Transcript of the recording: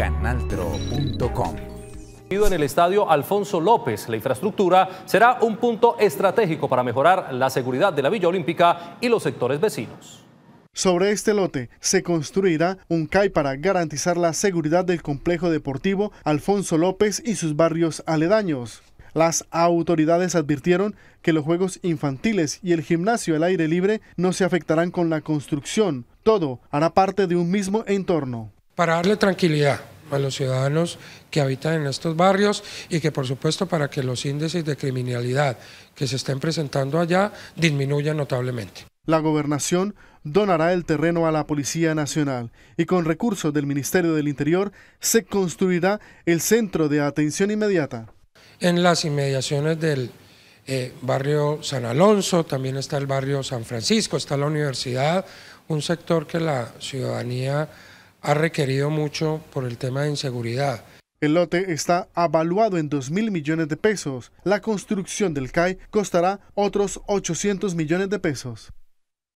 canaltro.com. En el estadio Alfonso López, la infraestructura será un punto estratégico para mejorar la seguridad de la Villa Olímpica y los sectores vecinos. Sobre este lote se construirá un CAI para garantizar la seguridad del complejo deportivo Alfonso López y sus barrios aledaños. Las autoridades advirtieron que los juegos infantiles y el gimnasio al aire libre no se afectarán con la construcción. Todo hará parte de un mismo entorno para darle tranquilidad a los ciudadanos que habitan en estos barrios y que por supuesto para que los índices de criminalidad que se estén presentando allá disminuyan notablemente. La gobernación donará el terreno a la Policía Nacional y con recursos del Ministerio del Interior se construirá el centro de atención inmediata. En las inmediaciones del eh, barrio San Alonso, también está el barrio San Francisco, está la universidad, un sector que la ciudadanía ha requerido mucho por el tema de inseguridad. El lote está avaluado en 2 mil millones de pesos. La construcción del CAI costará otros 800 millones de pesos.